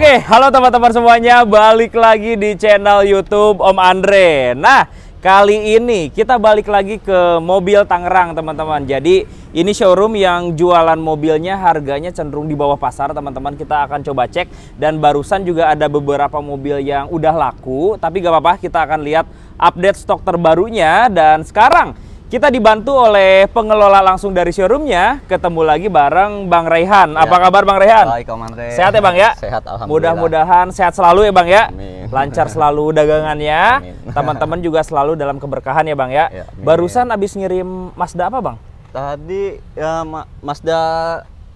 Oke, halo teman-teman semuanya, balik lagi di channel YouTube Om Andre. Nah, kali ini kita balik lagi ke mobil Tangerang, teman-teman. Jadi, ini showroom yang jualan mobilnya harganya cenderung di bawah pasar, teman-teman. Kita akan coba cek dan barusan juga ada beberapa mobil yang udah laku, tapi gak apa-apa, kita akan lihat update stok terbarunya dan sekarang kita dibantu oleh pengelola langsung dari showroomnya, ketemu lagi bareng Bang Raihan. Ya. Apa kabar Bang Raihan? Baik, Om Sehat ya Bang ya? Sehat, Alhamdulillah. Mudah-mudahan sehat selalu ya Bang ya? Amin. Lancar selalu dagangannya. Teman-teman juga selalu dalam keberkahan ya Bang ya? ya Barusan abis ngirim Mazda apa Bang? Tadi ya, ma Mazda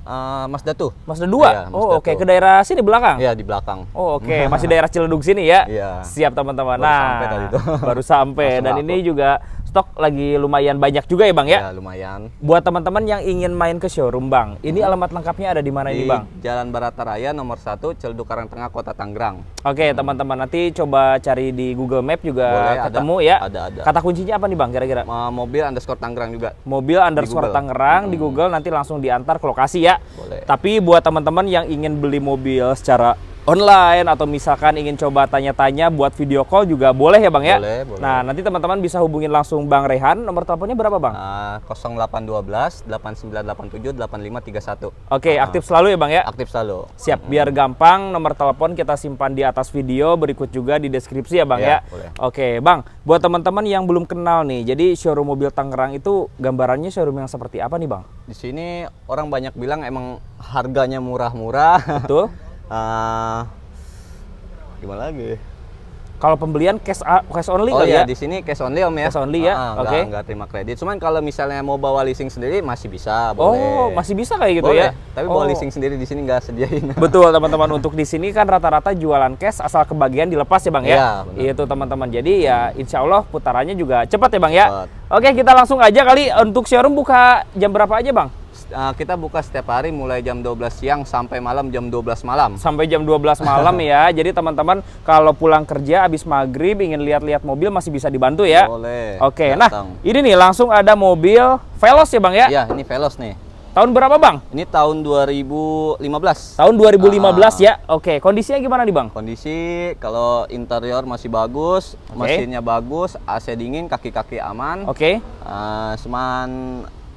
Uh, Mazda tuh. Mazda 2? Iya, Mazda oh oke, okay. ke daerah sini belakang? Iya, di belakang. Oh oke, okay. masih daerah Ciledug sini ya? Iya. Siap teman-teman. Nah, sampai tadi tuh. baru sampai. Dan ini juga stok lagi lumayan banyak juga ya bang ya? Ya lumayan. Buat teman-teman yang ingin main ke showroom bang, ini hmm. alamat lengkapnya ada di mana ini bang? Jalan barat raya nomor 1 Celduk Tengah, Kota Tangerang. Oke okay, hmm. teman-teman nanti coba cari di Google Map juga Boleh, ketemu ada, ya. Ada ada. Kata kuncinya apa nih bang kira-kira? Mobil underscore Tangerang juga. Mobil underscore Tangerang di mm-hmm. Google nanti langsung diantar ke lokasi ya. Boleh. Tapi buat teman-teman yang ingin beli mobil secara online atau misalkan ingin coba tanya-tanya buat video call juga boleh ya Bang ya? Boleh, boleh. Nah, nanti teman-teman bisa hubungin langsung Bang Rehan. Nomor teleponnya berapa Bang? Uh, 0812 8987 8531. Oke, okay, uh, ah. aktif selalu ya Bang ya? Aktif selalu. Siap, biar gampang nomor telepon kita simpan di atas video, berikut juga di deskripsi ya Bang iya, ya? ya? Oke, okay, Bang, buat teman-teman yang belum kenal nih, jadi showroom mobil Tangerang itu gambarannya showroom yang seperti apa nih Bang? Di sini orang banyak bilang emang harganya murah-murah. Betul. uh, gimana lagi kalau pembelian cash cash only oh kali iya, ya? di sini cash only om ya. Cash only ya. Ah, Oke. Okay. Enggak terima kredit. Cuman kalau misalnya mau bawa leasing sendiri masih bisa, oh, boleh. Oh, masih bisa kayak gitu boleh. ya. Tapi oh. bawa leasing sendiri di sini nggak sediain. Betul, teman-teman. untuk di sini kan rata-rata jualan cash asal kebagian dilepas ya, Bang ya. Iya, Itu teman-teman. Jadi ya insya Allah putarannya juga cepat ya, Bang ya. Oke, kita langsung aja kali untuk showroom buka jam berapa aja, Bang? uh, kita buka setiap hari mulai jam 12 siang sampai malam jam 12 malam. Sampai jam 12 malam ya. Jadi teman-teman kalau pulang kerja habis maghrib ingin lihat-lihat mobil masih bisa dibantu ya. Boleh. Oke. Nah, ini nih langsung ada mobil Velos ya, Bang ya? Iya, ini Velos nih. Tahun berapa, Bang? Ini tahun 2015. Tahun 2015 ah. ya. Oke, kondisinya gimana nih, Bang? Kondisi kalau interior masih bagus, okay. mesinnya bagus, AC dingin, kaki-kaki aman. Oke. Okay. Uh, cuman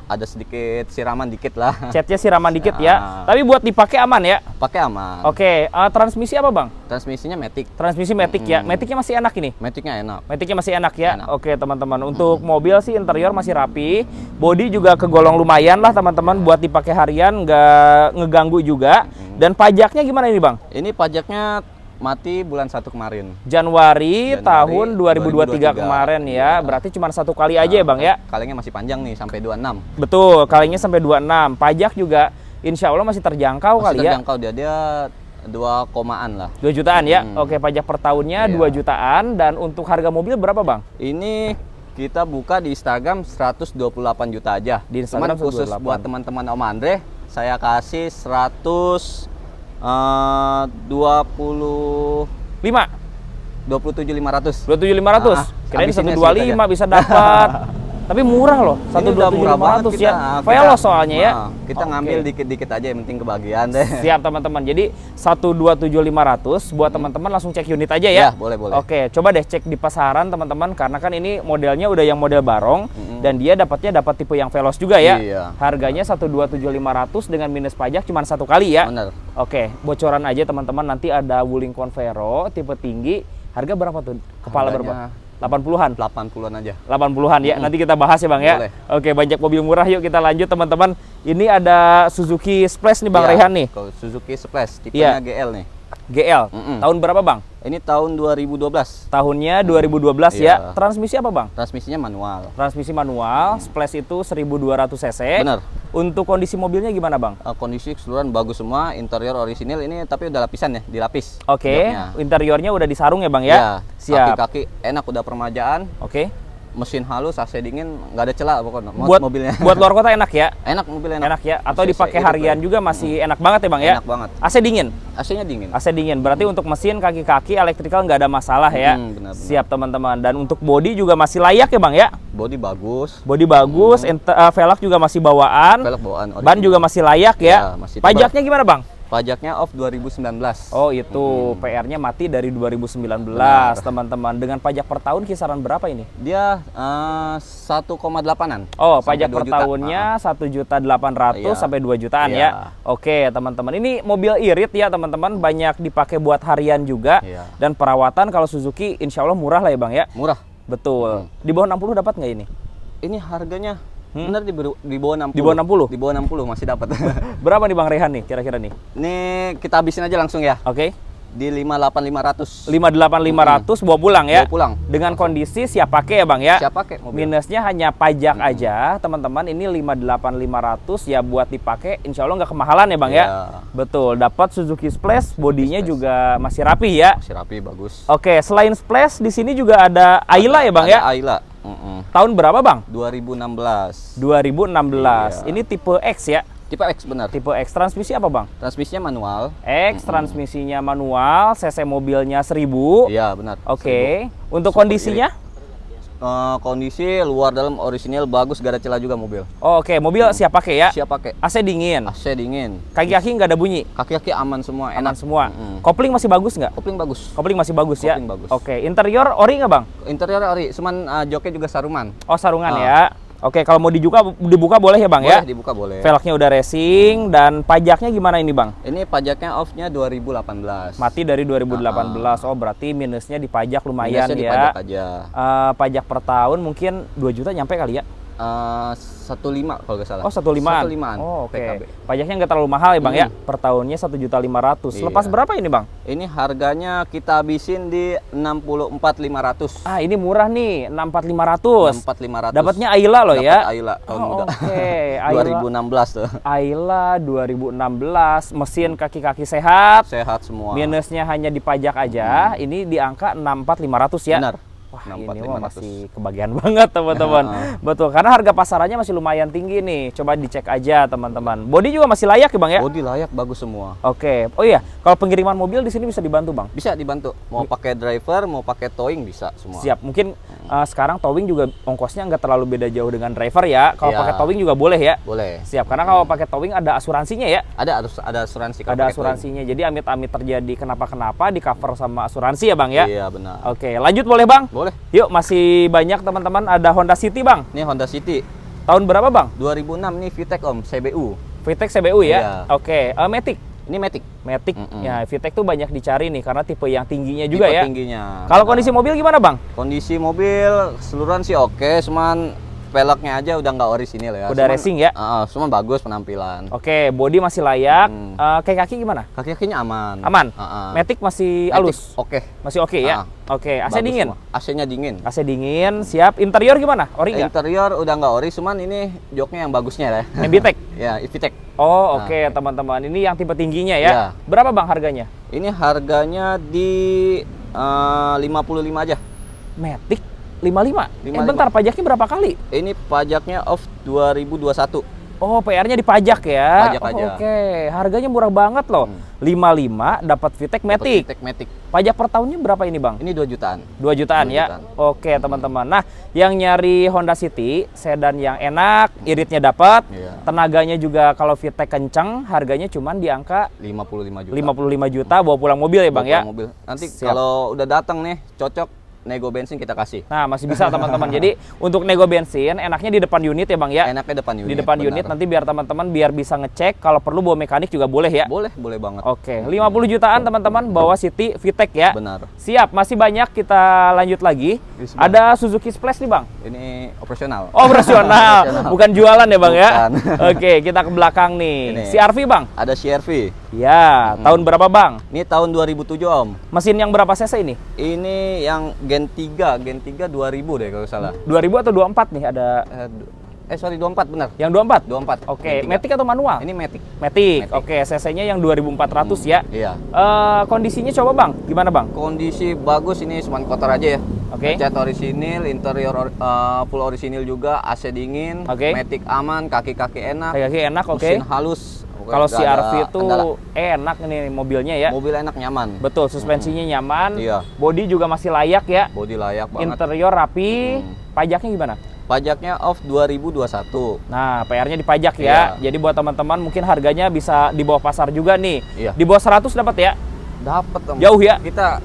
ada sedikit siraman dikit lah. Catnya siraman dikit ya. Ah. Tapi buat dipakai aman ya? Pakai aman. Oke, okay. uh, eh, transmisi apa bang? Transmisinya matic. Transmisi matic mm -hmm. ya. Maticnya masih enak ini? Maticnya enak. Maticnya masih enak ya. Oke okay, teman-teman. Untuk mm mobil sih interior masih rapi, body juga kegolong lumayan lah teman-teman buat dipakai harian nggak ngeganggu juga. Mm Dan pajaknya gimana ini bang? Ini pajaknya mati bulan satu kemarin. Januari, Januari tahun 2023, 2023 kemarin ya. ya. Berarti cuma satu kali nah, aja ya, nah, Bang ya. Kalengnya masih panjang nih sampai 26. Betul, kalengnya sampai 26. Pajak juga insya Allah masih terjangkau masih kali terjangkau ya. Terjangkau dia dia dua komaan lah. Dua jutaan ya. Hmm. Oke, pajak per tahunnya iya. dua yeah. jutaan dan untuk harga mobil berapa, Bang? Ini kita buka di Instagram 128 juta aja. Di Instagram Cuman khusus buat teman-teman Om Andre, saya kasih 100 dua eh, dua puluh puluh lima, lima tujuh ratus, dua 25 27 500 27 500 ah, ya dua lima bisa dapat tapi murah loh satu dua tujuh ratus ya nah, velos soalnya nah, ya kita okay. ngambil dikit-dikit aja yang penting kebagian deh siap teman-teman jadi satu dua tujuh lima ratus buat hmm. teman-teman langsung cek unit aja ya, ya boleh boleh oke okay, coba deh cek di pasaran teman-teman karena kan ini modelnya udah yang model barong hmm. dan dia dapatnya dapat tipe yang velos juga ya iya. harganya satu dua tujuh lima ratus dengan minus pajak cuma satu kali ya oke okay, bocoran aja teman-teman nanti ada Wuling Convero tipe tinggi harga berapa tuh kepala Harganya... berapa 80-an? 80-an aja. 80-an ya. Mm -hmm. Nanti kita bahas ya, Bang ya. Boleh. ya. Oke, banyak mobil murah yuk kita lanjut teman-teman. Ini ada Suzuki Splash nih Bang ya, Rehan nih. Suzuki Splash iya. tipenya ya. GL nih. GL. Mm -mm. Tahun berapa, Bang? Ini tahun 2012. Tahunnya 2012 mm. ya. Yeah. Transmisi apa, Bang? Transmisinya manual. Transmisi manual, mm. splash itu 1200 cc. Benar. Untuk kondisi mobilnya gimana, Bang? Uh, kondisi keseluruhan bagus semua, interior orisinil ini tapi udah lapisan ya, dilapis. Oke. Okay. Interiornya udah disarung ya, Bang ya? Iya. Siap. Kaki-kaki enak udah permajaan. Oke. Okay mesin halus, AC dingin, nggak ada celah pokoknya buat, mobilnya. Buat luar kota enak ya? Enak mobil enak. Enak ya? Atau AC dipakai harian juga masih hmm. enak banget ya Bang ya? Enak banget. AC dingin? AC-nya dingin. AC dingin, berarti hmm. untuk mesin, kaki-kaki, elektrikal nggak ada masalah ya? Hmm, benar, benar. Siap teman-teman. Dan untuk body juga masih layak ya Bang ya? Body bagus. Body bagus, hmm. uh, velg juga masih bawaan. Velg bawaan. Ban juga masih layak ya? ya masih Pajaknya gimana Bang? Pajaknya off 2019. Oh, itu hmm. PR-nya mati dari 2019, teman-teman. Dengan pajak per tahun kisaran berapa ini? Dia uh, eh, 1,8-an. Oh, pajak per tahunnya ah. satu juta delapan ratus iya. sampai 2 jutaan yeah. ya. Iya. Oke, teman-teman. Ini mobil irit ya, teman-teman. Banyak dipakai buat harian juga yeah. dan perawatan kalau Suzuki insya Allah murah lah ya, Bang ya. Murah. Betul. Hmm. Di bawah 60 dapat nggak ini? Ini harganya Hmm? Bener di, di bawah 60. Di bawah 60? Di bawah 60 masih dapat. Berapa nih Bang Rehan nih kira-kira nih? Ini kita habisin aja langsung ya. Oke. Okay di 58500. 58500 hmm. bawa pulang ya. Bawa pulang. Dengan kondisi siap pakai ya, Bang ya. Siap pakai mobil. Minusnya hanya pajak hmm. aja, teman-teman. Ini 58500 ya buat dipakai insya Allah nggak kemahalan ya, Bang ya. ya. Betul, dapat Suzuki Splash, bodinya juga masih rapi ya. Masih rapi, bagus. Oke, selain Splash di sini juga ada Ayla ya, Bang ya? ada ya? Ayla. Mm -mm. Tahun berapa, Bang? 2016. 2016. Iya. Ini tipe X ya? Tipe X benar. Tipe X transmisi apa bang? Transmisinya manual. X transmisinya manual, cc mobilnya seribu. Iya benar. Oke. Okay. Untuk Super kondisinya? Uh, kondisi luar dalam orisinil bagus gak ada celah juga mobil. Oh, Oke, okay. mobil hmm. siap pakai ya? Siap pakai. AC dingin. AC dingin. Kaki-kaki nggak ada bunyi. Kaki-kaki aman semua, enak aman semua. Hmm. Kopling masih bagus nggak? Kopling bagus. Kopling masih bagus ya? Kopling ya. Bagus. Oke, okay. interior ori nggak bang? Interior ori, cuman uh, joknya juga sarungan. Oh sarungan uh. Ah. ya. Oke, kalau mau dibuka dibuka boleh ya, Bang ya? boleh, ya? dibuka boleh. Velgnya udah racing hmm. dan pajaknya gimana ini, Bang? Ini pajaknya off-nya 2018. Mati dari 2018. Nah. Oh, berarti minusnya di pajak lumayan minusnya ya. Di pajak aja. Uh, pajak per tahun mungkin 2 juta nyampe kali ya? Eh, satu lima kalau nggak salah. Oh satu lima. Satu limaan. Oh oke. Okay. Pajaknya nggak terlalu mahal ya bang ya? hmm. ya. Per tahunnya satu juta lima ratus. Iya. Lepas berapa ini bang? Ini harganya kita habisin di enam puluh empat lima ratus. Ah ini murah nih enam empat lima ratus. enam Empat lima ratus. Dapatnya Aila loh ya ya. Aila tahun oh, muda. Oke. Okay. Dua ribu enam belas tuh. Aila dua ribu enam belas. Mesin kaki-kaki sehat. Sehat semua. Minusnya hanya di pajak aja. Hmm. Ini di angka enam empat lima ratus ya. Benar wah 64, ini masih kebagian banget teman-teman. Ya, Betul, karena harga pasarannya masih lumayan tinggi nih. Coba dicek aja teman-teman. body juga masih layak ya bang ya? body layak, bagus semua. Oke. Okay. Oh iya, kalau pengiriman mobil di sini bisa dibantu bang? Bisa dibantu. Mau pakai driver, mau pakai towing bisa semua. Siap. Mungkin uh, sekarang towing juga ongkosnya nggak terlalu beda jauh dengan driver ya. Kalau ya. pakai towing juga boleh ya? Boleh. Siap. Karena kalau hmm. pakai towing ada asuransinya ya? Ada, harus ada asuransi. Ada asuransinya. Towing. Jadi amit-amit terjadi kenapa-kenapa di cover sama asuransi ya bang ya? Iya benar. Oke, lanjut boleh bang? Boleh boleh. Yuk, masih banyak teman-teman. Ada Honda City, Bang. Ini Honda City. Tahun berapa, Bang? 2006 nih VTEC Om, CBU. VTEC CBU ya? Iya. Oke, okay. uh, eh, Matic. Ini Matic. Matic. Mm -mm. Ya, VTEC tuh banyak dicari nih karena tipe yang tingginya juga tipe ya. tingginya. Kalau nah. kondisi mobil gimana, Bang? Kondisi mobil keseluruhan sih oke, okay, cuman peleknya aja udah nggak orisinil ya. Udah cuman, racing ya? Uh, cuman bagus penampilan. Oke, okay, body masih layak. Hmm. Uh, kayak kaki gimana? Kaki-kakinya aman. Aman? Uh -uh. Matic masih Matic, halus? Oke. Okay. Masih oke okay, ya? Uh, oke, okay. AC dingin? AC-nya dingin. AC dingin, siap. Interior gimana? Ori Interior udah nggak ori, cuman ini joknya yang bagusnya ya. Embitek? ya, Evitek. Oh, nah. oke okay, nah. teman-teman. Ini yang tipe tingginya ya. Yeah. Berapa Bang harganya? Ini harganya di eh, uh, 55 aja. Matic lima lima. Eh, bentar, pajaknya berapa kali? Ini pajaknya off 2021. Oh, PR-nya dipajak ya? Pajak oh, aja. Oke, okay. harganya murah banget loh. Hmm. lima hmm. 55 dapat Vitek Matic. Vitek Matic. Pajak per tahunnya berapa ini, Bang? Ini dua jutaan. Dua jutaan 2 ya. Oke, hmm. teman-teman. Nah, yang nyari Honda City, sedan yang enak, hmm. iritnya dapat, yeah. tenaganya juga kalau Vitek kencang, harganya cuma di angka lima puluh lima juta. Lima puluh lima juta hmm. bawa pulang mobil ya, Bang bawa ya? mobil. Nanti kalau udah datang nih, cocok nego bensin kita kasih. Nah, masih bisa teman-teman. Jadi untuk nego bensin enaknya di depan unit ya, Bang ya. Enaknya depan unit. Di depan benar. unit nanti biar teman-teman biar bisa ngecek kalau perlu bawa mekanik juga boleh ya. Boleh, boleh banget. Oke, okay. 50 jutaan teman-teman bawa City Vitek ya. Benar. Siap, masih banyak kita lanjut lagi. Ada Suzuki Splash nih, Bang. Ini operasional. Oh, operasional. Bukan jualan ya, Bang ya. Oke, kita ke belakang nih. Ini. CRV, Bang. Ada CRV. Ya, hmm. tahun berapa, Bang? Ini tahun 2007, Om. Mesin yang berapa cc ini? Ini yang Gen 3, Gen 3 2000 deh kalau salah. 2000 atau 24 nih ada eh, eh sorry 24 benar. Yang 24? 24. Oke, okay. Matic atau manual? Ini Matic. Matic. Matic. Oke, okay, CC-nya yang 2400 hmm, ya. Iya. Uh, kondisinya coba Bang, gimana Bang? Kondisi bagus ini cuman kotor aja ya. Oke. Okay. Cat orisinil, interior uh, full orisinil juga, AC dingin, okay. Matic aman, kaki-kaki enak. Kaki-kaki enak, oke. Okay. Mesin halus kalau si CRV itu enak nih mobilnya ya. Mobil enak nyaman. Betul, suspensinya hmm. nyaman. Iya. Body juga masih layak ya. Body layak banget. Interior rapi. Hmm. Pajaknya gimana? Pajaknya off 2021. Nah, PR-nya dipajak ya. Iya. Jadi buat teman-teman mungkin harganya bisa di bawah pasar juga nih. Iya. Di bawah 100 dapat ya? Dapat, Om. Jauh ya? Kita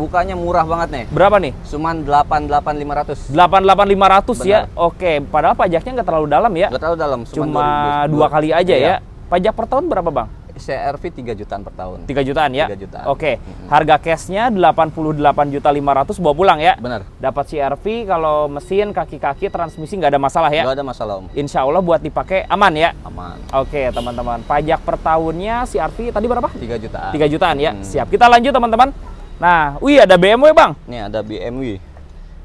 bukanya murah banget nih. Berapa nih? Cuman 88.500. 88.500 ya. Oke, padahal pajaknya nggak terlalu dalam ya. Nggak terlalu dalam, cuma dua kali aja iya. ya. Pajak per tahun berapa, Bang? CRV 3 jutaan per tahun. 3 jutaan ya? 3 jutaan. Oke. Okay. Mm-hmm. Harga cashnya 88 juta 500 bawa pulang ya? Benar. Dapat CRV kalau mesin, kaki-kaki, transmisi nggak ada masalah ya? Nggak ada masalah Om. Insya Allah buat dipakai aman ya? Aman. Oke okay, teman-teman. Pajak per tahunnya CRV tadi berapa? 3 jutaan. 3 jutaan ya? Hmm. Siap. Kita lanjut teman-teman. Nah, wih ada BMW Bang. Nih ada BMW.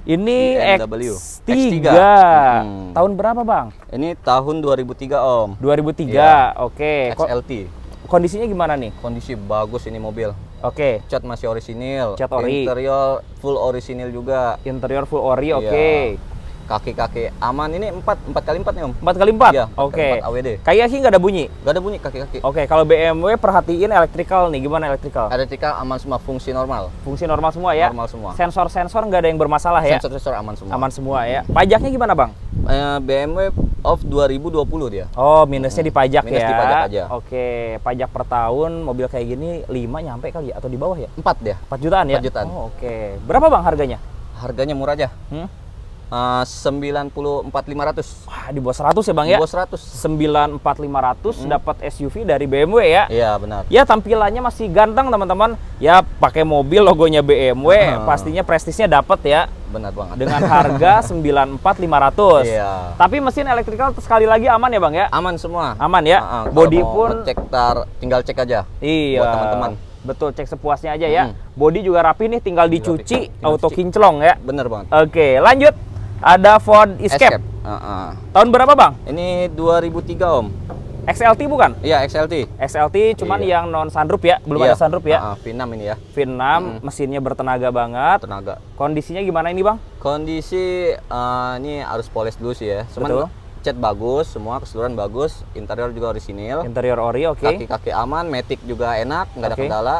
Ini BMW. X3. X3. Hmm. Tahun berapa, Bang? Ini tahun 2003, Om. 2003. Ya. Oke. Okay. XLT. Kondisinya gimana nih? Kondisi bagus ini mobil. Oke. Okay. Cat masih orisinil. Cat ori. Interior full orisinil juga. Interior full ori, iya. oke. Okay. Yeah kaki-kaki aman ini empat empat kali empat nih om empat kali empat ya, oke AWD kayaknya sih nggak ada bunyi nggak ada bunyi kaki-kaki oke okay, kalau BMW perhatiin elektrikal nih gimana elektrikal elektrikal aman semua fungsi normal fungsi normal semua ya normal semua sensor-sensor nggak ada yang bermasalah ya sensor-sensor aman semua aman semua ya pajaknya gimana bang eh, BMW off 2020 dia oh minusnya hmm. di pajak Minus ya di pajak aja oke okay. pajak per tahun mobil kayak gini 5 nyampe kali ya atau di bawah ya empat dia empat jutaan ya 4 jutaan oh, oke okay. berapa bang harganya harganya murah aja hmm? Eh, sembilan puluh empat lima ratus. Wah, di bawah seratus ya bang ya? Di seratus. Sembilan empat lima ratus hmm. dapat SUV dari BMW ya? Iya benar. Ya tampilannya masih ganteng teman-teman. Ya pakai mobil logonya BMW, hmm. pastinya prestisnya dapat ya. Benar banget. Dengan harga sembilan empat lima ratus. Iya. Tapi mesin elektrikal sekali lagi aman ya bang ya? Aman semua. Aman ya. Uh, uh, Body pun. Cek tar, tinggal cek aja. Iya. Buat teman-teman. Betul, cek sepuasnya aja ya. bodi hmm. Body juga rapi nih, tinggal dicuci, tinggal auto kinclong ya. benar banget. Oke, lanjut. Ada Ford Escape. Escape. Uh -uh. Tahun berapa bang? Ini 2003 om. XLT bukan? Iya XLT. XLT cuman iya. yang non sunroof ya, belum iya. ada sunroof ya. Uh, ah, V6 ini ya. V6 hmm. mesinnya bertenaga banget. Tenaga. Kondisinya gimana ini bang? Kondisi uh, ini harus poles dulu sih ya. Cuman Betul. Cat bagus, semua keseluruhan bagus, interior juga orisinil. Interior ori, oke. Okay. Kaki-kaki aman, metik juga enak, nggak okay. ada kendala.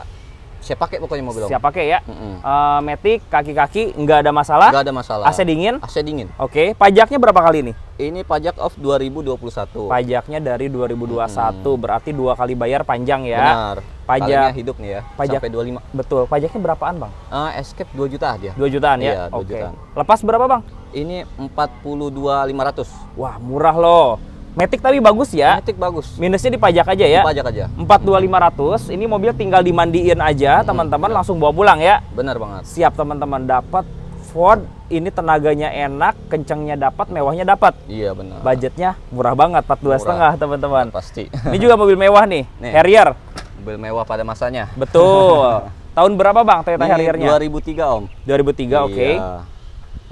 Siap pakai pokoknya mobil. Siap pakai ya. Mm -mm. uh, Matic kaki-kaki nggak ada masalah. Nggak ada masalah. AC dingin. AC dingin. Oke, okay. pajaknya berapa kali ini Ini pajak off 2021. Pajaknya dari 2021 hmm. berarti dua kali bayar panjang ya. Benar. Pajak Kalinya hidup nih ya. Pajak sampai 25. Betul. Pajaknya berapaan, Bang? Uh, escape 2 juta dia. 2 jutaan ya. Iya, 2 okay. Lepas berapa, Bang? Ini 42.500. Wah, murah loh. Matic tapi bagus ya. Matic bagus. Minusnya di pajak aja ya. pajak aja. 42500. Ini mobil tinggal dimandiin aja, hmm. teman-teman hmm. langsung bawa pulang ya. Benar banget. Siap teman-teman dapat Ford ini tenaganya enak, kencengnya dapat, mewahnya dapat. Iya benar. Budgetnya murah banget, empat 42 setengah teman-teman. Pasti. ini juga mobil mewah nih, nih, Harrier. Mobil mewah pada masanya. Betul. Tahun berapa bang Toyota Harriernya? tiga om. Dua ribu tiga oke. Okay. Iya.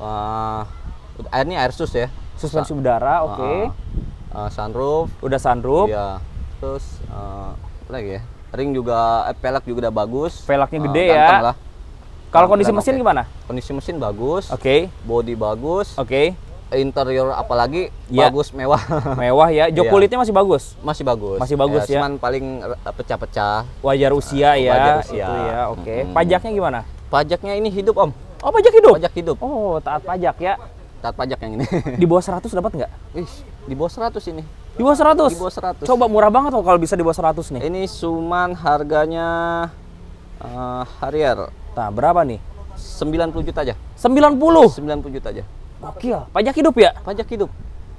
Wah, ini air sus ya. Suspensi udara, oke. Okay. Uh -huh uh, sunroof udah sunroof iya terus uh, lagi ya ring juga eh, pelek juga udah bagus peleknya uh, gede ya lah. kalau kondisi mesin okay. gimana kondisi mesin bagus oke okay. body bagus oke okay. interior apalagi yeah. bagus mewah mewah ya jok iya. kulitnya masih bagus masih bagus masih bagus ya, ya. cuman paling pecah-pecah wajar usia uh, ya wajar usia ya oke okay. hmm. pajaknya gimana pajaknya ini hidup om oh pajak hidup pajak hidup oh taat pajak ya cat pajak yang ini. Di bawah 100 dapat nggak? Wih, di bawah 100 ini. Di bawah 100? Di bawah 100. Coba murah banget kok kalau bisa di bawah 100 nih. Ini suman harganya uh, Harrier. Nah, berapa nih? 90 juta aja. 90? 90 juta aja. Gokil. Pajak hidup ya? Pajak hidup.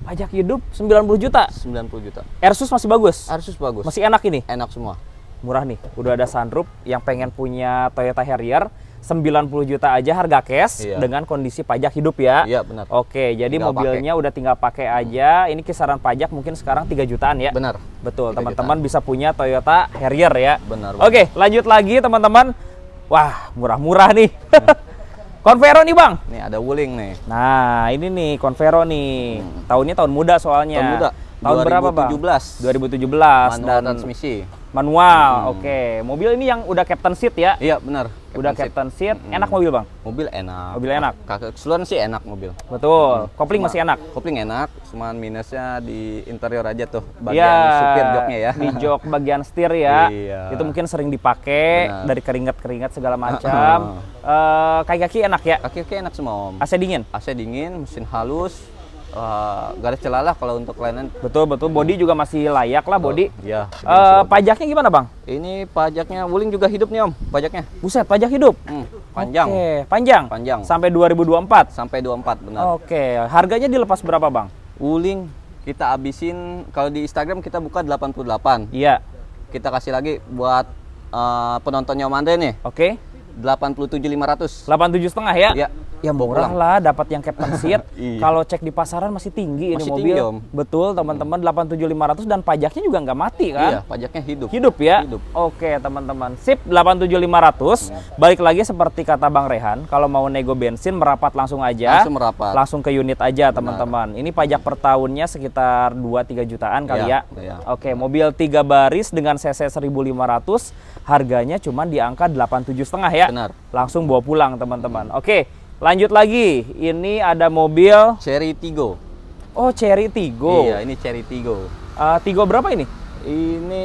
Pajak hidup 90 juta? 90 juta. Ersus masih bagus? Ersus bagus. Masih enak ini? Enak semua. Murah nih. Udah ada sunroof yang pengen punya Toyota Harrier 90 juta aja harga cash iya. dengan kondisi pajak hidup ya. Iya, benar. Oke, jadi tinggal mobilnya pake. udah tinggal pakai hmm. aja. Ini kisaran pajak mungkin sekarang 3 jutaan ya. Benar. Betul, teman-teman bisa punya Toyota Harrier ya. Benar. benar. Oke, lanjut lagi teman-teman. Wah, murah-murah nih. Convero nih bang. Nih ada Wuling nih. Nah ini nih Convero nih. Hmm. Tahunnya tahun muda soalnya. Tahun muda. Tahun 2017. berapa bang? 2017. 2017. Manual dan transmisi. Manual. Hmm. Oke. Okay. Mobil ini yang udah captain seat ya? Iya benar udah captain seat, seat. enak mobil bang mobil enak mobil enak kakek keseluruhan sih enak mobil betul mm. kopling masih enak kopling enak cuman minusnya di interior aja tuh iya. bagian ya, supir joknya ya di jok bagian setir ya iya. itu mungkin sering dipakai dari keringat keringat segala macam uh, eh, kaki kaki enak ya kaki kaki enak semua om AC dingin AC dingin mesin halus uh, garis celah lah kalau untuk layanan betul betul body juga masih layak lah body ya uh, pajaknya gimana bang ini pajaknya wuling juga hidup nih om pajaknya buset pajak hidup hmm, panjang okay. panjang panjang sampai 2024 sampai 24 benar oke okay. harganya dilepas berapa bang wuling kita abisin kalau di Instagram kita buka 88 iya kita kasih lagi buat uh, penontonnya Om Andre nih oke okay 87.500. 87 setengah ya? Iya. Ya. Ya murah lah dapat yang captain seat. iya. Kalau cek di pasaran masih tinggi masih ini mobil. Tinggi, om. Betul teman-teman hmm. 87.500 dan pajaknya juga nggak mati kan? Iya, pajaknya hidup. Hidup ya? Hidup. Oke, teman-teman. Sip 87.500. Ya. Balik lagi seperti kata Bang Rehan, kalau mau nego bensin merapat langsung aja. Langsung merapat. Langsung ke unit aja, teman-teman. Ini pajak per tahunnya sekitar 2 3 jutaan kali iya, ya. ya. ya. Oke, mobil 3 baris dengan CC 1500 harganya cuma di angka 87 setengah ya. Benar. Langsung bawa pulang teman-teman. Hmm. Oke, lanjut lagi. Ini ada mobil Cherry Tigo. Oh, Cherry Tigo. Iya, ini Cherry Tigo. Uh, Tigo berapa ini? Ini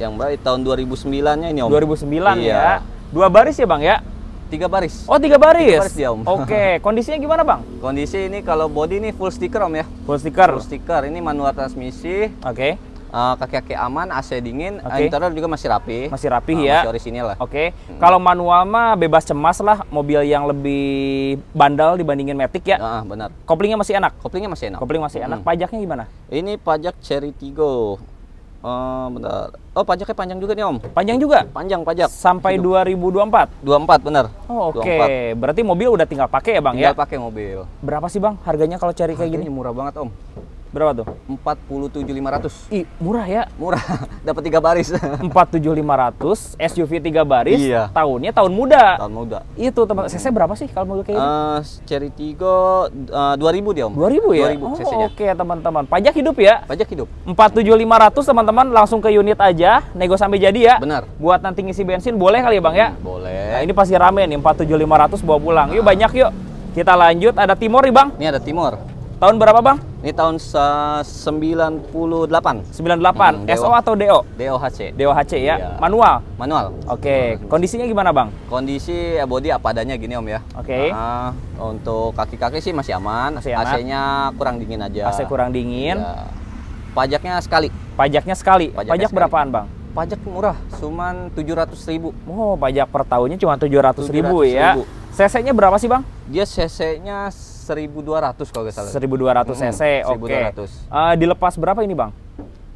yang baik tahun 2009-nya ini Om. 2009 iya. ya. Dua baris ya, Bang ya? Tiga baris. Oh, tiga baris. Tiga baris dia, Om. Oke, kondisinya gimana, Bang? Kondisi ini kalau body ini full stiker, Om ya. Full stiker. Full stiker. Ini manual transmisi. Oke. Okay kaki eh, kaki-kaki aman, AC dingin, okay. interior juga masih rapi. Masih rapi uh, ya. Masih orisinil lah. Oke. Okay. Hmm. Kalau manual mah bebas cemas lah, mobil yang lebih bandel dibandingin Matic ya. Heeh, ah, uh, benar. Koplingnya masih enak. Koplingnya masih enak. Kopling masih enak. Hmm. Pajaknya gimana? Ini pajak Cherry Tigo. Uh, bentar. Oh, pajaknya panjang juga nih, Om. Panjang juga? Panjang pajak. Sampai Hidup. 2024. 24 benar. Oh, oke. Okay. Berarti mobil udah tinggal pakai ya, Bang tinggal ya? Tinggal pakai mobil. Berapa sih, Bang? Harganya kalau cari kayak gini? Murah banget, Om. Berapa tuh? 47500. Ih, murah ya? Murah. Dapat 3 baris. 47500 SUV 3 baris. Iya. Tahunnya tahun muda. Tahun muda. Itu teman CC berapa sih kalau mobil kayak gitu? Uh, Cherry Tigo uh, eh, 2000 dia, Om. 2000 ya? 2000 oh, CC-nya. Oke, okay, teman-teman. Pajak hidup ya? Pajak hidup. 47500 teman-teman langsung ke unit aja, nego sampai jadi ya. Benar. Buat nanti ngisi bensin boleh kali ya, Bang ya? Boleh. Nah, ini pasti rame nih 47500 bawa pulang. Yuk nah. banyak yuk. Kita lanjut ada Timor nih, Bang. Ini ada Timor. Tahun berapa bang? Ini tahun 98. 98. Hmm, SO atau DO? DOHC. DOHC ya. Iya. Manual. Manual. Oke. Okay. Hmm. Kondisinya gimana bang? Kondisi eh, body apa adanya gini om ya. Oke. Okay. Uh, untuk kaki-kaki sih masih aman. Masih AC-nya kurang dingin aja. AC kurang dingin. Ya. Pajaknya sekali. Pajaknya sekali. Pajaknya Pajak sekali. berapaan bang? Pajak murah, cuman ratus ribu. Oh, pajak per tahunnya cuma tujuh ratus ribu, ya. ribu ya. CC-nya berapa sih bang? Dia CC-nya 1200 kalau nggak salah. 1200 cc. Hmm, Oke. Okay. Uh, eh, dilepas berapa ini, Bang?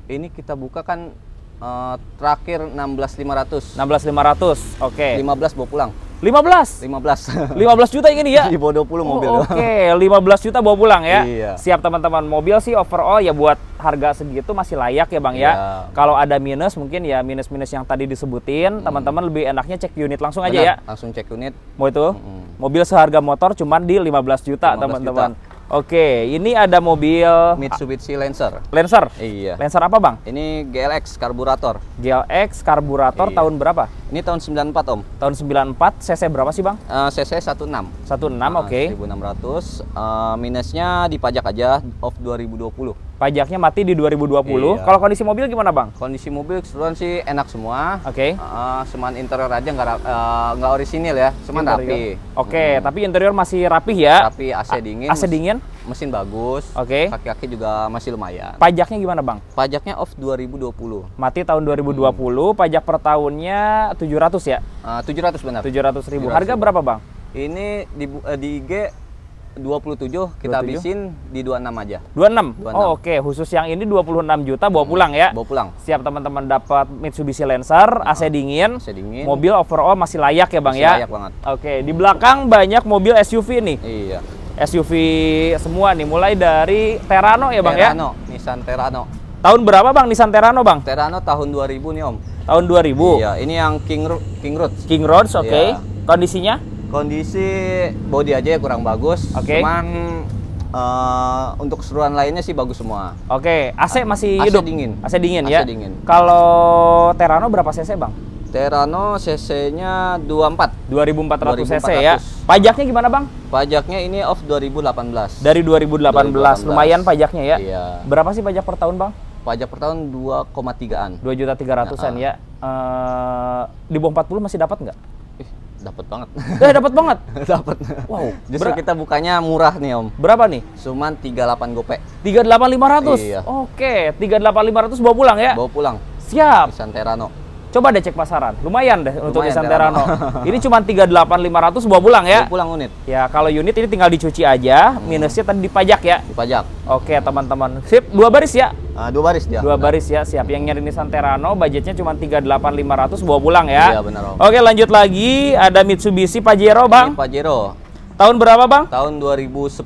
Ini kita buka kan uh, terakhir 16500. 16500. Oke. Okay. 15 bawa pulang. 15? 15. 15 juta ini ya? Di dua 20 mobil. Oh, Oke, okay. 15 juta bawa pulang ya. Iya. Siap teman-teman. Mobil sih overall ya buat harga segitu masih layak ya Bang ya. ya. Kalau ada minus mungkin ya minus-minus yang tadi disebutin, hmm. teman-teman hmm. lebih enaknya cek unit langsung Benar, aja ya. Langsung cek unit. Mau itu? Hmm. Mobil seharga motor cuma di 15 juta, teman-teman. Oke, ini ada mobil ah, Mitsubishi Lancer. Lancer? Iya. Lancer apa, Bang? Ini GLX karburator. GLX karburator iya. tahun berapa? Ini tahun 94, Om. Tahun 94, CC berapa sih, Bang? Uh, CC 16. 16, uh, oke. Okay. 1600. Uh, minusnya dipajak aja off 2020 pajaknya mati di 2020. Iya. Kalau kondisi mobil gimana bang? Kondisi mobil keseluruhan sih enak semua. Oke. Okay. Uh, cuman interior aja nggak uh, nggak orisinil ya, cuman interior. rapi. Oke, okay, hmm. tapi interior masih rapi ya? Rapi, AC dingin. AC dingin? Mesin bagus. Oke. Okay. Kaki-kaki juga masih lumayan. Pajaknya gimana bang? Pajaknya off 2020. Mati tahun 2020, hmm. pajak per tahunnya 700 ya? Eh, uh, 700 benar. 700 ribu. 700 ribu. Harga berapa bang? Ini di, uh, di IG 27 kita 27? habisin di 26 aja. 26. 26. Oh, oke. Okay. Khusus yang ini 26 juta bawa hmm. pulang ya. Bawa pulang. Siap teman-teman dapat Mitsubishi Lancer, nah, hmm. AC dingin. AC dingin. Mobil overall masih layak ya, Bang masih ya. layak banget. Oke, okay. di belakang banyak mobil SUV nih. Iya. SUV semua nih, mulai dari Terano ya, Bang Terano, ya? Terano, Nissan Terano. Tahun berapa, Bang, Nissan Terano, Bang? Terano tahun 2000 nih, Om. Tahun 2000. Iya, ini yang King King Roads. King Roads, oke. Okay. Iya. Kondisinya? Kondisi body aja ya kurang bagus. Oke. Okay. Cuman Uh, untuk seruan lainnya sih bagus semua. Oke, okay. AC masih AC hidup. dingin. AC dingin AC ya. dingin. Kalau Terano berapa cc bang? Terano cc-nya 24. 2400 cc ya. Pajaknya gimana bang? Pajaknya ini off 2018. Dari 2018, 2018. lumayan pajaknya ya. Iya. Berapa sih pajak per tahun bang? Pajak per tahun 2,3an. 2 juta 300 an nah, ya. ya. Uh, di bawah 40 masih dapat nggak? Dapat banget. Eh, dapat banget. dapat. Wow. Justru Ber kita bukanya murah nih, Om. Berapa nih? Cuman 38 gope. 38.500. Iya. Oke, 38.500 bawa pulang ya? Bawa pulang. Siap. Santerano. Coba deh cek pasaran. Lumayan deh Lumayan untuk Nissan Terano. ini cuma 38500 buah pulang ya. Bawa pulang unit. Ya, kalau unit ini tinggal dicuci aja, hmm. minusnya tadi dipajak ya. Dipajak. Oke, teman-teman. Sip, dua baris ya? Uh, dua baris ya Dua benar. baris ya, siap. Yang nyari Nissan Terano budgetnya cuma 38500 buah pulang ya. Iya, benar, Om. Oke, lanjut lagi ada Mitsubishi Pajero, Bang. Ini Pajero. Tahun berapa, Bang? Tahun 2010.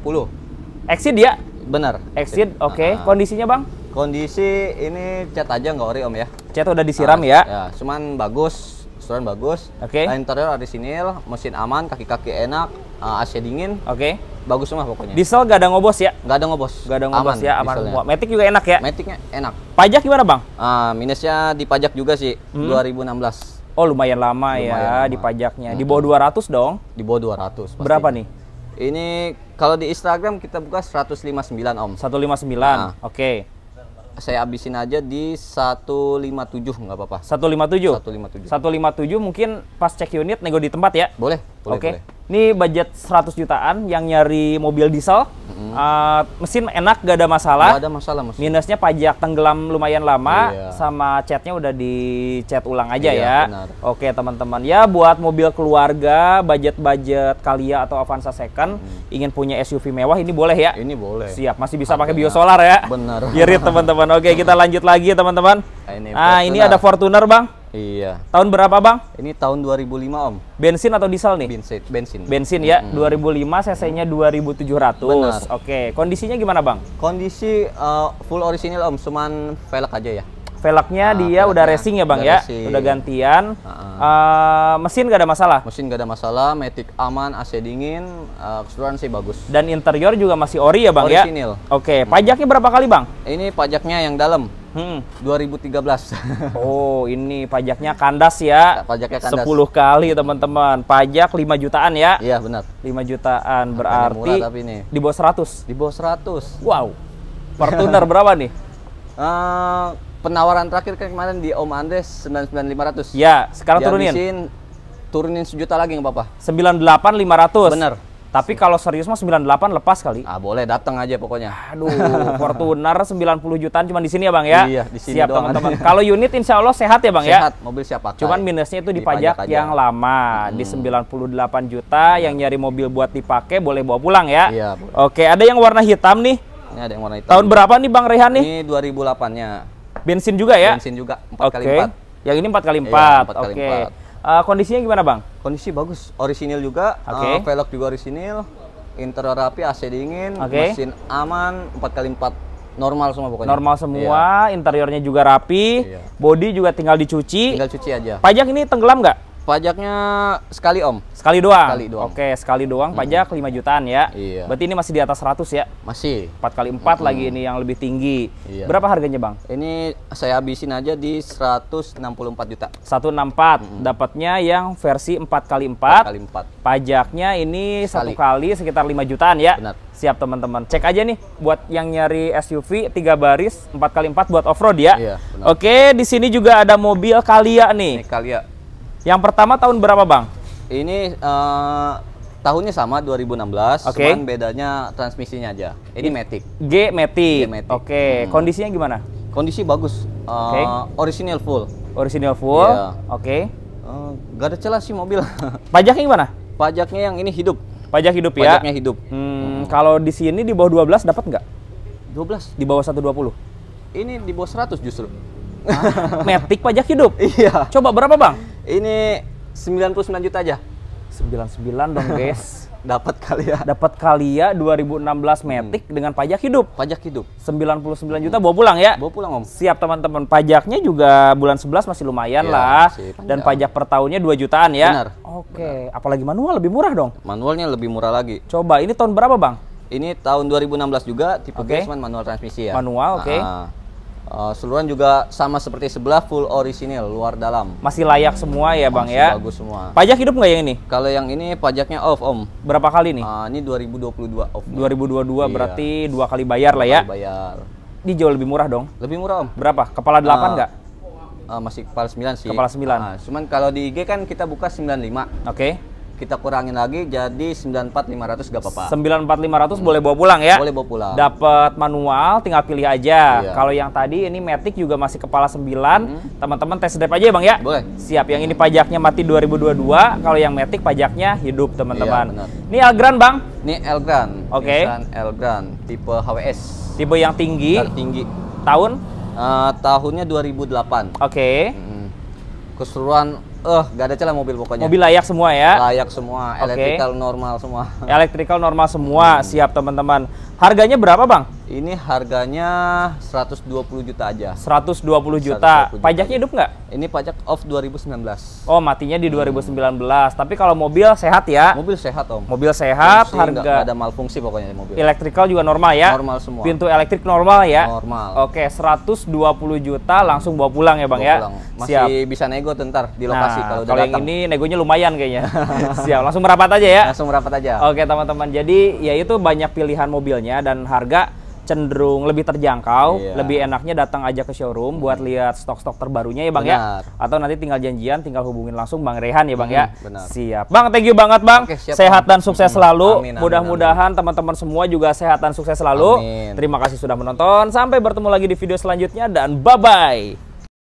Exit ya? Benar. Exit, oke. Okay. Uh -huh. Ah, ah. Kondisinya, Bang? Kondisi ini cat aja nggak ori om ya? Cat udah disiram ah, ya? Ya, cuman bagus, suran bagus. Oke. Okay. Nah, interior ada sinil mesin aman, kaki-kaki enak, uh, AC dingin. Oke. Okay. Bagus semua pokoknya. Diesel gak ada ngobos ya? Gak ada ngobos. Gak ada ngobos aman, ya, aman semua. metik juga enak ya? Metiknya enak. Pajak gimana bang? Uh, minusnya di pajak juga sih, hmm. 2016. Oh lumayan lama ya, lumayan ya lama. di pajaknya. Hmm. Di bawah 200 dong? Di bawah 200. Pasti. Berapa nih? Ini kalau di Instagram kita buka 159 Om. 159. Nah. Oke. Okay saya abisin aja di 157 nggak apa-apa. 157. 157. 157 mungkin pas cek unit nego di tempat ya? Boleh. Oke. Okay. Ini budget 100 jutaan yang nyari mobil diesel. Mm-hmm. Uh, mesin enak gak ada masalah. Gak ada masalah mesin. Minusnya pajak tenggelam lumayan lama iya. sama catnya udah dicat ulang aja iya, ya. Oke Oke, teman-teman. Ya buat mobil keluarga, budget-budget Kalia atau Avanza Second mm. ingin punya SUV mewah ini boleh ya? Ini boleh. Siap, masih bisa Harganya. pakai biosolar ya. Benar. Irit teman-teman. Oke, kita lanjut lagi ya, teman-teman. Nah, ini, ah, ini ada Fortuner, Bang. Iya. Tahun berapa, Bang? Ini tahun 2005, Om. Bensin atau diesel nih? Bensin, bensin. Bensin ya. Mm -hmm. 2005 cc-nya 2700. Benar. Oke. Kondisinya gimana, Bang? Kondisi uh, full orisinil, Om. Cuman velg aja ya velgnya nah, dia udah racing ya bang ya racing. udah gantian uh ah. -huh. Eh, uh, mesin gak ada masalah mesin gak ada masalah metik aman AC dingin uh, keseluruhan sih bagus dan interior juga masih ori ya bang ya? Orisinil. ya oke okay. Hmm. pajaknya berapa kali bang ini pajaknya yang dalam Hmm. 2013. oh, ini pajaknya kandas ya. ya pajaknya kandas. 10 kali teman-teman. Pajak 5 jutaan ya. Iya, benar. 5 jutaan berarti murah, tapi ini. di bawah 100. Di bawah 100. Wow. Per berapa nih? Uh, penawaran terakhir kan kemarin di Om Andres 99500. Ya, sekarang Dihabisin, turunin. turunin sejuta lagi nggak apa-apa. 98500. Bener. Tapi kalau serius mah 98 lepas kali. Ah, boleh datang aja pokoknya. Aduh, Fortuner 90 jutaan cuma di sini ya, Bang ya. Iya, di sini Siap teman-teman. Kalau unit insya Allah sehat ya, Bang sehat, ya. Sehat, mobil siap Cuman minusnya itu di pajak yang lama hmm. di 98 juta yang nyari mobil buat dipakai boleh bawa pulang ya. Iya, boleh. Oke, ada yang warna hitam nih. Ini ada yang warna hitam. Tahun berapa nih Bang Rehan nih? Ini 2008-nya. Bensin juga ya? Bensin juga, empat kali empat. Yang ini empat kali iya, empat. Iya, kali okay. 4. Uh, eh, kondisinya gimana, Bang? Kondisi bagus, orisinil juga, okay. uh, eh, velg juga orisinil, interior rapi, AC dingin, okay. mesin aman, Empat kali empat normal semua pokoknya. Normal semua, iya. interiornya juga rapi, iya. body juga tinggal dicuci. Tinggal cuci aja. Pajak ini tenggelam nggak? Pajaknya sekali om. Sekali doang. Sekali doang. Oke, sekali doang pajak mm hmm. 5 jutaan ya. Iya. Berarti ini masih di atas 100 ya? Masih. 4 kali 4 mm hmm. lagi ini yang lebih tinggi. Iya. Berapa harganya, Bang? Ini saya habisin aja di 164 juta. 164. Mm Hmm. Dapatnya yang versi 4 kali 4. 4 kali 4. Pajaknya ini sekali. satu kali sekitar 5 jutaan ya. Benar. Siap teman-teman. Cek aja nih buat yang nyari SUV 3 baris 4 kali 4 buat off-road ya. Iya, benar. Oke, di sini juga ada mobil Kalia nih. Ini Kalia. Yang pertama tahun berapa, Bang? Ini uh, tahunnya sama 2016, okay. cuman bedanya transmisinya aja. Ini Matic. G Matic. G Matic. Oke, okay. hmm. kondisinya gimana? Kondisi bagus. Uh, okay. Eh, original full. Original full. Yeah. Oke. Okay. Uh, eh, gak ada celah sih mobil. Pajaknya gimana? Pajaknya yang ini hidup. Pajak hidup Pajaknya ya. Pajaknya hidup. Hmm, hmm. kalau di sini di bawah 12 dapat nggak? 12 di bawah 120. Ini di bawah 100 justru. Ah, Matic pajak hidup. Iya. Coba berapa, Bang? Ini 99 juta aja. 99 dong, guys. Dapat kali ya. Dapat kali ya 2016 hmm. Matic hmm. dengan pajak hidup. Pajak hidup. 99 juta hmm. bawa pulang ya? Bawa pulang, Om. Siap, teman-teman. Pajaknya juga bulan 11 masih lumayan ya, lah. Sip. Dan pajak per tahunnya 2 jutaan ya. Benar. Oke, apalagi manual lebih murah dong. Manualnya lebih murah lagi. Coba, ini tahun berapa, Bang? Ini tahun 2016 juga, tipe okay. manual transmisi ya. Manual, oke. Okay. Nah Uh, seluruhan juga sama seperti sebelah full orisinil luar dalam. Masih layak semua ya bang Masih ya. Bagus semua. Pajak hidup nggak yang ini? Kalau yang ini pajaknya off om. Berapa kali nih? Uh, ini 2022 off. 2022 iya. berarti dua kali bayar lah ya. Kali bayar. Ini jauh lebih murah dong. Lebih murah om. Berapa? Kepala delapan eh, nggak? Uh, uh, masih kepala sembilan sih. Kepala sembilan. Uh, cuman kalau di IG kan kita buka sembilan lima. Oke. Okay kita kurangin lagi jadi 94500 gak apa-apa. 94500 hmm. boleh bawa pulang ya? Boleh bawa pulang. Dapat manual tinggal pilih aja. Iya. Kalau yang tadi ini Matic juga masih kepala 9. Hmm. Teman-teman tes drive aja ya Bang ya? Boleh. Siap. Yang ini pajaknya mati 2022, kalau yang Matic pajaknya hidup teman-teman. Iya, ini elgrand Bang? Ini elgrand Oke. Okay. Elgrand tipe HWS. Tipe yang tinggi? tinggi. Tahun? Uh, tahunnya 2008. Oke. Okay. Hmm. Keseluruhan eh nggak ada celah mobil pokoknya. Mobil layak semua ya. Layak semua, okay. electrical normal semua. Electrical normal semua, hmm. siap teman-teman. Harganya berapa, Bang? Ini harganya 120 juta aja. 120 juta. 120 juta. Pajaknya hidup nggak? Ini pajak off 2019. Oh, matinya di 2019. Hmm. Tapi kalau mobil sehat ya? Mobil sehat, Om. Mobil sehat, Fungsi, harga enggak, ada malfungsi pokoknya mobil. Elektrikal juga normal ya? Normal semua. Pintu elektrik normal ya? Normal. Oke, 120 juta langsung bawa pulang ya, Bang ya? bawa ya? Masih Siap. bisa nego tentar di lokasi nah, kalau udah kalau yang ini negonya lumayan kayaknya. Siap, langsung merapat aja ya? Langsung merapat aja. Oke, teman-teman. Jadi, ya itu banyak pilihan mobilnya ya dan harga cenderung lebih terjangkau, iya. lebih enaknya datang aja ke showroom hmm. buat lihat stok-stok terbarunya ya Bang ya. benar. ya. Atau nanti tinggal janjian, tinggal hubungin langsung Bang Rehan ya Bang ya. hmm, ya. Benar. Siap. Bang, thank you banget Bang. Oke, siap, sehat dan sukses hmm. selalu. Mudah-mudahan teman-teman semua juga sehat dan sukses selalu. Amin. Terima kasih sudah menonton. Sampai bertemu lagi di video selanjutnya dan bye-bye.